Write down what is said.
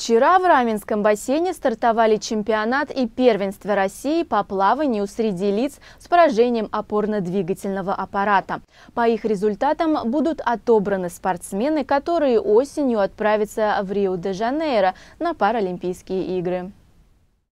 Вчера в Раменском бассейне стартовали чемпионат и первенство России по плаванию среди лиц с поражением опорно-двигательного аппарата. По их результатам будут отобраны спортсмены, которые осенью отправятся в Рио-де-Жанейро на Паралимпийские игры.